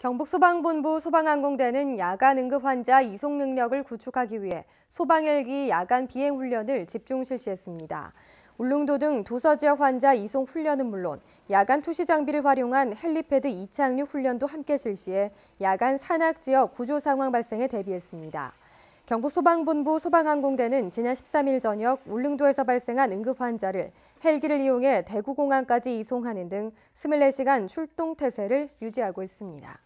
경북소방본부 소방항공대는 야간 응급 환자 이송 능력을 구축하기 위해 소방헬기 야간 비행 훈련을 집중 실시했습니다. 울릉도 등 도서 지역 환자 이송 훈련은 물론 야간 투시 장비를 활용한 헬리패드 이착륙 훈련도 함께 실시해 야간 산악 지역 구조 상황 발생에 대비했습니다. 경북소방본부 소방항공대는 지난 13일 저녁 울릉도에서 발생한 응급 환자를 헬기를 이용해 대구공항까지 이송하는 등 24시간 출동 태세를 유지하고 있습니다.